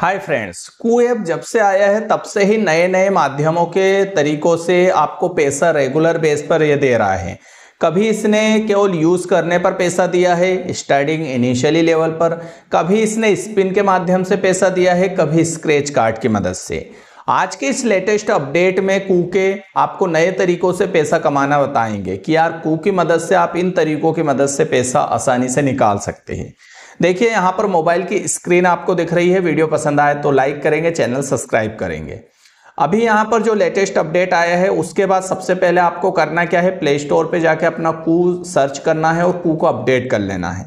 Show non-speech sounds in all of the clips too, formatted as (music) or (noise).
hi friends app जब से आया है तब से ही नए नए माध्यमों के तरीकों से आपको पैसा रेगुलर बेस पर ये दे रहा है कभी इसने केवल यूज़ करने पर पैसा दिया है स्टार्टिंग इनिशियली लेवल पर कभी इसने स्पिन के माध्यम से पैसा दिया है कभी स्क्रैच कार्ड की मदद से आज के इस लेटेस्ट अपडेट में कू के आपको नए तरीकों से पैसा कमाना बताएंगे कि यार कू की मदद से आप इन तरीकों की मदद से पैसा आसानी से निकाल सकते हैं देखिए यहाँ पर मोबाइल की स्क्रीन आपको दिख रही है वीडियो पसंद आए तो लाइक करेंगे चैनल सब्सक्राइब करेंगे अभी यहाँ पर जो लेटेस्ट अपडेट आया है उसके बाद सबसे पहले आपको करना क्या है प्ले स्टोर पर जाके अपना कू सर्च करना है और कू को अपडेट कर लेना है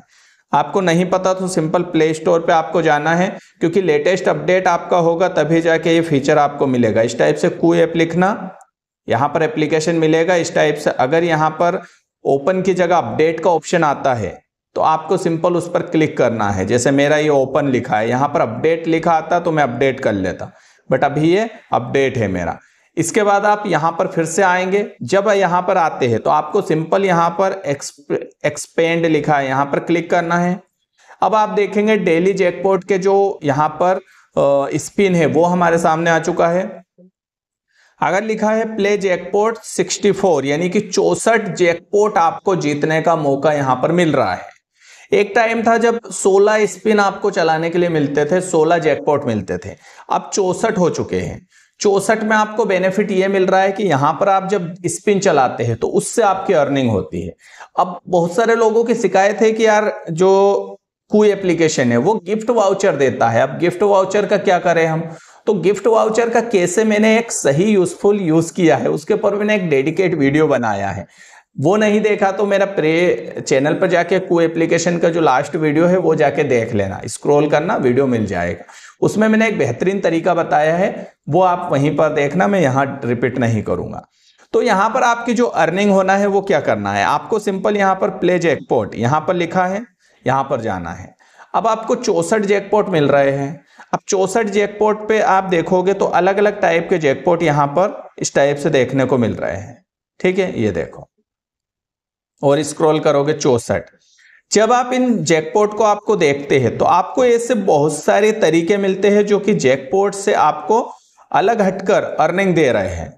आपको नहीं पता तो सिंपल प्ले स्टोर पे आपको जाना है क्योंकि लेटेस्ट अपडेट आपका होगा तभी जाके ये फीचर आपको मिलेगा इस टाइप से कू ऐप लिखना यहाँ पर एप्लीकेशन मिलेगा इस टाइप से अगर यहाँ पर ओपन की जगह अपडेट का ऑप्शन आता है तो आपको सिंपल उस पर क्लिक करना है जैसे मेरा ये ओपन लिखा है यहाँ पर अपडेट लिखा आता तो मैं अपडेट कर लेता बट अभी ये अपडेट है मेरा इसके बाद आप यहाँ पर फिर से आएंगे जब यहाँ पर आते हैं तो आपको सिंपल यहाँ पर एक्सपेंड लिखा है यहाँ पर क्लिक करना है अब आप देखेंगे डेली जैकपॉट के जो यहाँ पर स्पिन है वो हमारे सामने आ चुका है अगर लिखा है प्ले जैकपॉट 64 यानी कि चौसठ जैकपॉट आपको जीतने का मौका यहाँ पर मिल रहा है एक टाइम था जब 16 स्पिन आपको चलाने के लिए मिलते थे 16 जैकपॉट मिलते थे अब चौसठ हो चुके हैं चौसठ में आपको बेनिफिट ये मिल रहा है कि यहाँ पर आप जब स्पिन चलाते हैं तो उससे आपकी अर्निंग होती है अब बहुत सारे लोगों की शिकायत है कि यार जो कोई एप्लीकेशन है वो गिफ्ट वाउचर देता है अब गिफ्ट वाउचर का क्या करें हम तो गिफ्ट वाउचर का कैसे मैंने एक सही यूजफुल यूज किया है उसके ऊपर मैंने एक डेडिकेट वीडियो बनाया है वो नहीं देखा तो मेरा प्रे चैनल पर जाके कू एप्लीकेशन का जो लास्ट वीडियो है वो जाके देख लेना स्क्रॉल करना वीडियो मिल जाएगा उसमें मैंने एक बेहतरीन तरीका बताया है वो आप वहीं पर देखना मैं यहाँ रिपीट नहीं करूँगा तो यहाँ पर आपकी जो अर्निंग होना है वो क्या करना है आपको सिंपल यहाँ पर प्ले जैकपॉट यहाँ पर लिखा है यहाँ पर जाना है अब आपको चौसठ जैकपॉट मिल रहे हैं अब चौसठ जैकपॉट पे आप देखोगे तो अलग अलग टाइप के जैकपॉट यहाँ पर इस टाइप से देखने को मिल रहे हैं ठीक है ये देखो और स्क्रॉल करोगे चौसठ जब आप इन जैकपॉट को आपको देखते हैं तो आपको ऐसे बहुत सारे तरीके मिलते हैं जो कि जैकपॉट से आपको अलग हटकर अर्निंग दे रहे हैं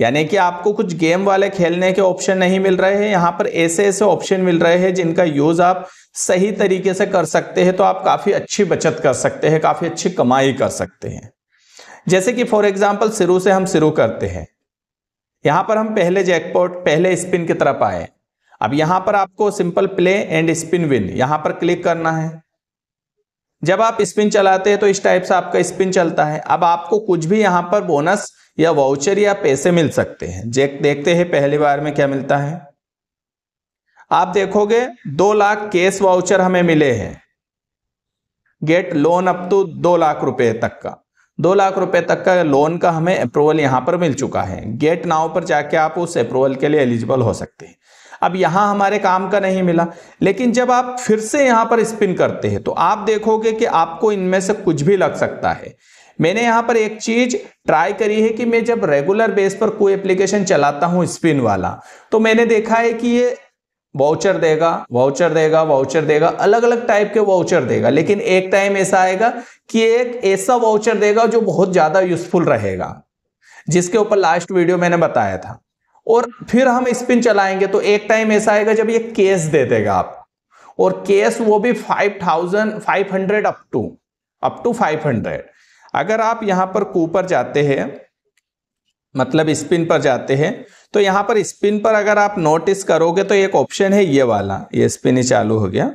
यानी कि आपको कुछ गेम वाले खेलने के ऑप्शन नहीं मिल रहे हैं यहाँ पर ऐसे ऐसे ऑप्शन मिल रहे हैं जिनका यूज आप सही तरीके से कर सकते हैं तो आप काफी अच्छी बचत कर सकते हैं काफी अच्छी कमाई कर सकते हैं जैसे कि फॉर एग्जाम्पल शुरू से हम शुरू करते हैं यहाँ पर हम पहले जैकपॉट पहले स्पिन की तरफ आए अब यहां पर आपको simple play and spin win यहां पर क्लिक करना है जब आप स्पिन चलाते हैं तो इस टाइप से आपका स्पिन चलता है अब आपको कुछ भी यहां पर बोनस या वाउचर या पैसे मिल सकते हैं जेक देखते हैं पहली बार में क्या मिलता है आप देखोगे दो लाख केस वाउचर हमें मिले हैं गेट लोन अप टू दो लाख रुपए तक का दो लाख रुपए तक का लोन का हमें अप्रूवल यहां पर मिल चुका है गेट नाव पर जाके आप उस अप्रूवल के लिए एलिजिबल हो सकते हैं अब यहां हमारे काम का नहीं मिला लेकिन जब आप फिर से यहां पर स्पिन करते हैं तो आप देखोगे कि आपको इनमें से कुछ भी लग सकता है मैंने यहां पर एक चीज ट्राई करी है कि मैं जब रेगुलर बेस पर कोई एप्लीकेशन चलाता हूं स्पिन वाला तो मैंने देखा है कि ये वाउचर देगा वाउचर देगा वाउचर देगा अलग अलग टाइप के वाउचर देगा लेकिन एक टाइम ऐसा आएगा कि एक ऐसा वाउचर देगा जो बहुत ज़्यादा यूजफुल रहेगा जिसके ऊपर लास्ट वीडियो मैंने बताया था और फिर हम स्पिन चलाएंगे तो एक टाइम ऐसा आएगा जब ये केस दे देगा आप और केस वो भी five thousand five hundred up to up to five hundred अगर आप यहां पर कूपर जाते हैं मतलब स्पिन पर जाते हैं तो यहां पर स्पिन पर अगर आप नोटिस करोगे तो एक ऑप्शन है ये वाला ये स्पिन ही चालू हो गया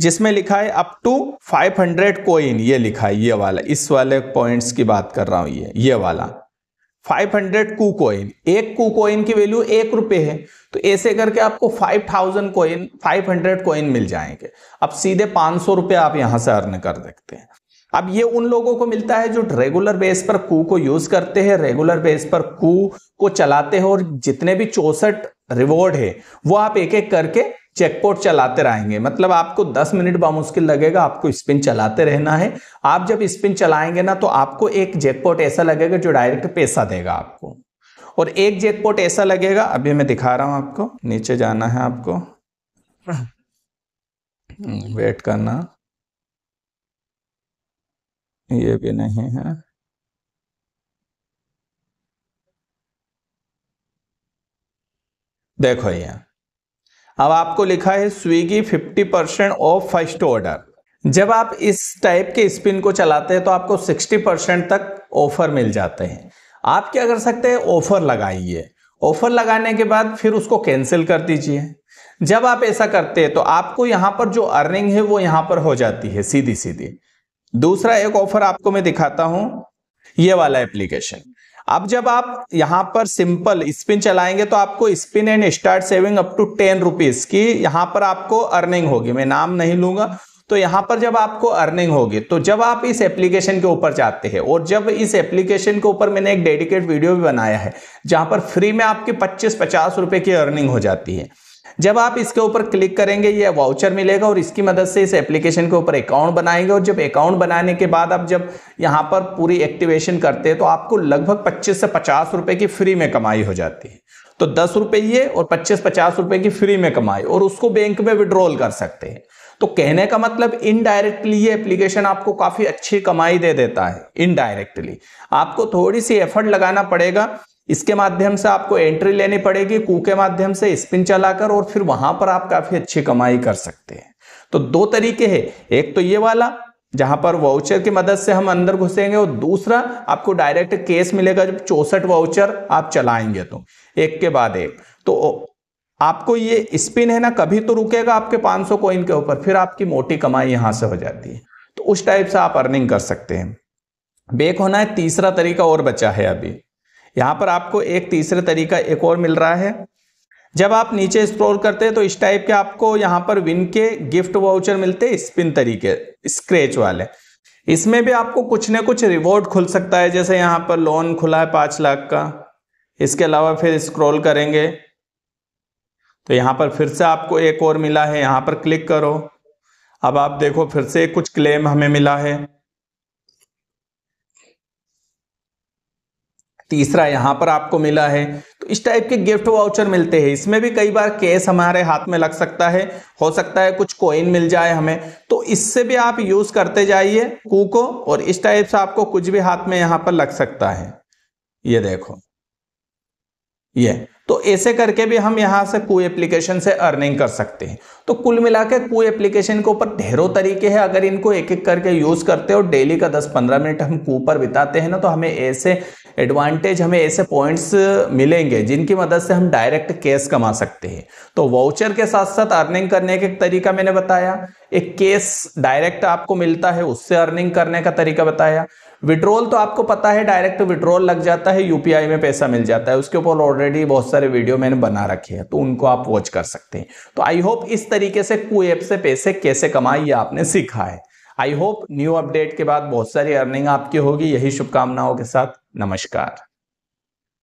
जिसमें लिखा है अप टू 500 कोइन ये लिखा है ये वाला इस वाले पॉइंट्स की बात कर रहा हूं ये ये वाला 500 कू कोइन एक कू कोइन की वैल्यू एक रुपए है तो ऐसे करके आपको 5000 कोइन हंड्रेड कोइन मिल जाएंगे अब सीधे सौ रुपये आप यहां से अर्न कर देते हैं अब ये उन लोगों को मिलता है जो रेगुलर बेस पर कू को यूज करते हैं रेगुलर बेस पर कू को चलाते हैं और जितने भी चौसठ रिवॉर्ड है वो आप एक एक करके चेकपोर्ट चलाते रहेंगे मतलब आपको 10 मिनट बामुश्किल लगेगा आपको स्पिन चलाते रहना है आप जब स्पिन चलाएंगे ना तो आपको एक जेकपोर्ट ऐसा लगेगा जो डायरेक्ट पैसा देगा आपको और एक जेकपोर्ट ऐसा लगेगा अभी मैं दिखा रहा हूं आपको नीचे जाना है आपको वेट (laughs) करना ये भी नहीं है देखो ये अब आपको लिखा है Swiggy 50 percent off first order जब आप इस टाइप के स्पिन को चलाते हैं तो आपको 60 परसेंट तक ऑफर मिल जाते हैं आप क्या कर सकते हैं ऑफर लगाइए ऑफर लगाने के बाद फिर उसको कैंसिल कर दीजिए जब आप ऐसा करते हैं तो आपको यहां पर जो अर्निंग है वो यहां पर हो जाती है सीधी सीधी दूसरा एक ऑफर आपको मैं दिखाता हूं ये वाला एप्लीकेशन अब जब आप यहां पर सिंपल स्पिन चलाएंगे तो आपको spin and start saving up to ten rupees की यहां पर आपको अर्निंग होगी मैं नाम नहीं लूंगा तो यहां पर जब आपको अर्निंग होगी तो जब आप इस एप्लीकेशन के ऊपर जाते हैं और जब इस एप्लीकेशन के ऊपर मैंने एक डेडिकेट वीडियो भी बनाया है जहां पर फ्री में आपकी पच्चीस पचास रुपए की अर्निंग हो जाती है जब आप इसके ऊपर क्लिक करेंगे ये वाउचर मिलेगा और इसकी मदद से इस एप्लीकेशन के ऊपर अकाउंट बनाएंगे और जब अकाउंट बनाने के बाद आप जब यहाँ पर पूरी एक्टिवेशन करते हैं तो आपको लगभग 25 से पचास रुपए की फ्री में कमाई हो जाती है तो दस रुपये ये और पच्चीस पचास रुपए की फ्री में कमाई और उसको बैंक में विड्रॉल कर सकते हैं तो कहने का मतलब इनडायरेक्टली ये एप्लीकेशन आपको काफी अच्छी कमाई दे देता है इनडायरेक्टली आपको थोड़ी सी एफर्ट लगाना पड़ेगा इसके माध्यम से आपको एंट्री लेनी पड़ेगी कू के माध्यम से स्पिन चलाकर और फिर वहां पर आप काफी अच्छी कमाई कर सकते हैं तो दो तरीके हैं एक तो ये वाला जहां पर वाउचर की मदद से हम अंदर घुसेंगे और दूसरा आपको डायरेक्ट केस मिलेगा जब चौसठ वाउचर आप चलाएंगे तो एक के बाद एक तो आपको ये स्पिन है ना कभी तो रुकेगा आपके 500 कॉइन के ऊपर फिर आपकी मोटी कमाई यहां से हो जाती है तो उस टाइप से आप अर्निंग कर सकते हैं बेक होना है तीसरा तरीका और बचा है अभी यहाँ पर आपको एक तीसरा तरीका एक और मिल रहा है जब आप नीचे स्क्रॉल करते हैं तो इस टाइप के आपको यहाँ पर विन के गिफ्ट वाउचर मिलते हैं स्पिन तरीके स्क्रेच वाले इसमें भी आपको कुछ ना कुछ रिवॉर्ड खुल सकता है जैसे यहाँ पर लोन खुला है पाँच लाख का इसके अलावा फिर स्क्रॉल करेंगे तो यहाँ पर फिर से आपको एक और मिला है यहाँ पर क्लिक करो अब आप देखो फिर से कुछ क्लेम हमें मिला है तीसरा यहाँ पर आपको मिला है तो इस टाइप के गिफ्ट वाउचर मिलते हैं इसमें भी कई बार कैश हमारे हाथ में लग सकता है हो सकता है कुछ कॉइन मिल जाए हमें तो इससे भी आप यूज़ करते जाइए कू को और इस टाइप से आपको कुछ भी हाथ में यहाँ पर लग सकता है ये देखो ये तो ऐसे करके भी हम यहाँ से कोई एप्लीकेशन से अर्निंग कर सकते हैं तो कुल मिला के को एप्लीकेशन के ऊपर ढेरों तरीके हैं अगर इनको एक एक करके यूज़ करते हो डेली का 10-15 मिनट हम कू पर बिताते हैं ना तो हमें ऐसे एडवांटेज हमें ऐसे पॉइंट्स मिलेंगे जिनकी मदद से हम डायरेक्ट कैश कमा सकते हैं तो वाउचर के साथ साथ अर्निंग करने का तरीका मैंने बताया एक केस डायरेक्ट आपको मिलता है उससे अर्निंग करने का तरीका बताया विड्रोल तो आपको पता है डायरेक्ट विड्रोल लग जाता है यूपीआई में पैसा मिल जाता है उसके ऊपर ऑलरेडी बहुत सारे सारे वीडियो मैंने बना रखे हैं तो उनको आप वॉच कर सकते हैं तो आई होप इस तरीके से कू ऐप से पैसे कैसे कमाए ये आपने सीखा है आई होप न्यू अपडेट के बाद बहुत सारी अर्निंग आपकी होगी यही शुभकामनाओं के साथ नमस्कार